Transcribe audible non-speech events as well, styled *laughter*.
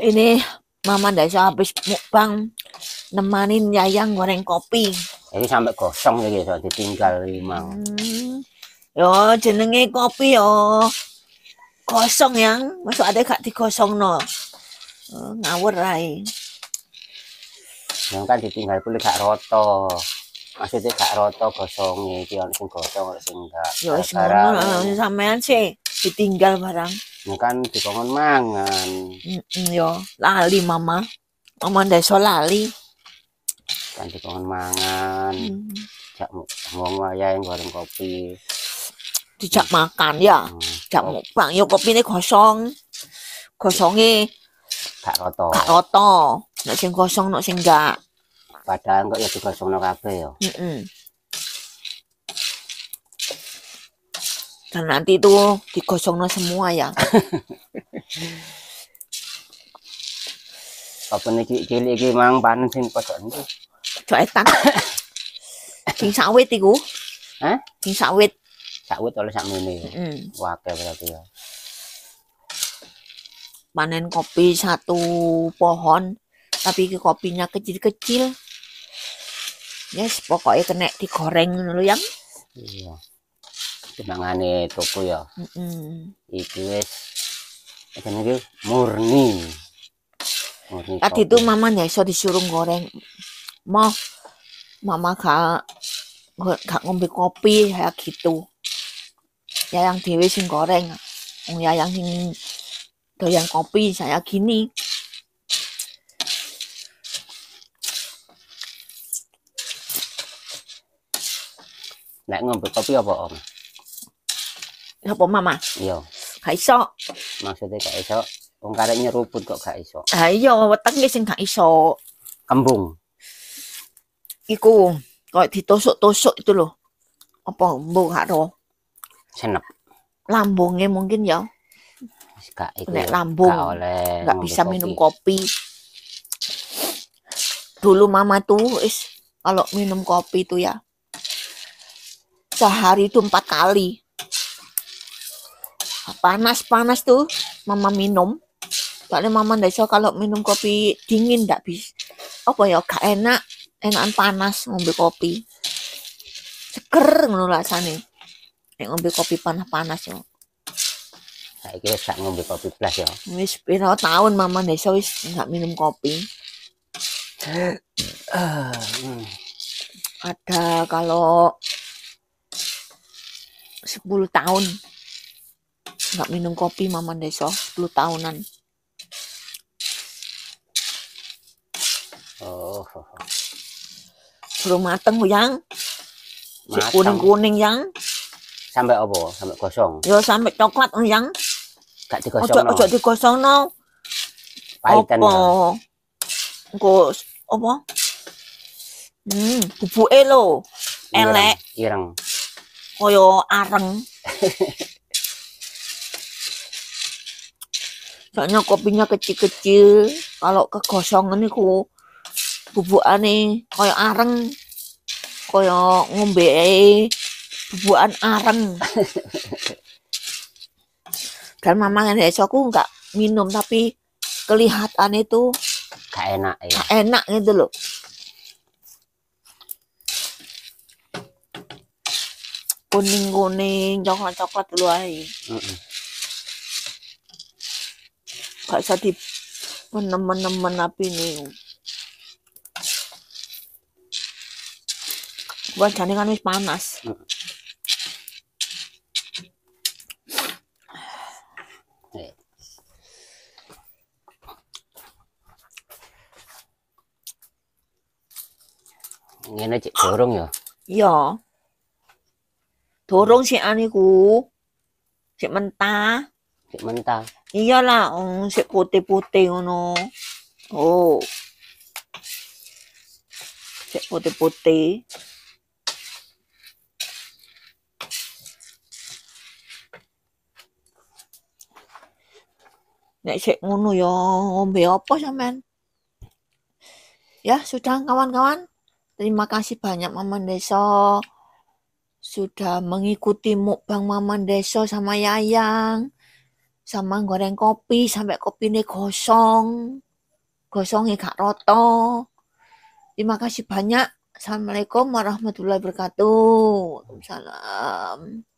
ini Mama Desa habis mukbang nemanin Yayang goreng kopi. Ini sampai gosong lagi so ditinggal lima. Hmm. Yo jenenge kopi yo. kosong yang masuk ada gak digosong no. Uh, eh, ngawur rai. Yang kan ditinggal pula kak roto. Maksudnya gak roto kosong nih tiang sing gosong sing gak. Yo semuanya ngono sampean sih ditinggal barang bukan dikongon mangan mm -mm, yo lali mama mama so lali kan dikongon mangan cak mm. mau ngaya yang goreng kopi dijak mm. makan ya cak mm. jak bang yo ini kosong kosonge kak roto kak roto nak sing kosong nak sing gak padahal kok ya digosongno kafe yo mm -mm. dan nanti itu digosongnya semua ya *laughs* apa ini cilik iki mang panen sing pojok itu? pojok etan *coughs* sing sawit itu? Hah? sing sawit sawit oleh sakmene ini mm. berarti ya panen kopi satu pohon tapi kopinya kecil-kecil yes pokoknya kena digoreng dulu yang iya jenengane toko ya heeh iki wis jenenge murni murni tadi itu mama ya iso disuruh goreng mau mama gak gak ngombe kopi kayak gitu Ya yang dewe sing goreng wong yang sing doyan kopi saya gini Nek ngombe kopi apa, Om? apa mama? Iya. Gak iso. Maksudnya gak iso. Wong karek nyeruput kok gak iso. Ha iya, wetenge sing gak iso. Kembung. Iku kok ditusuk tosok itu loh. Apa mbok gak ro? Senep. Lambungnya mungkin ya. Gak iku. Nek ya. lambung. Gak oleh. Gak bisa kopi. minum kopi. Dulu mama tuh is kalau minum kopi tuh ya sehari itu empat kali panas-panas tuh mama minum soalnya mama ndak so kalau minum kopi dingin ndak bisa apa ya gak enak enakan panas ngombe kopi seger ngono rasane nek ngombe kopi panas-panas yo saiki wis gak ngombe kopi plus yo wis pira tahun mama ndak so wis gak minum kopi ada kalau sepuluh tahun nggak minum kopi mama deso 10 tahunan oh belum mateng huyang. si kuning kuning yang sampai apa sampai gosong? ya sampai coklat huyang. gak digosong ojo ojo digosong no apa gos apa hmm bubuk elo elek ireng koyo areng *laughs* soalnya kopinya kecil-kecil kalau kegosongan bubuk aneh koyo areng koyo ngombe bubuan areng dan *laughs* mama ngene aku nggak minum tapi kelihatan itu gak enak ya. gak enak gitu loh kuning kuning coklat coklat dulu aja mm -mm gak usah di menemen-nemen api nih buat jadi kan panas eh. ngene cek dorong ya iya dorong sih aniku si mentah si mentah iyalah um, si putih-putih ngono oh si putih-putih nek sik ngono ya ngombe apa sampean ya, ya sudah kawan-kawan terima kasih banyak Mama Deso sudah mengikuti mukbang Mama Deso sama Yayang sama goreng kopi sampai kopi ini gosong gosong ya kak roto terima kasih banyak assalamualaikum warahmatullahi wabarakatuh salam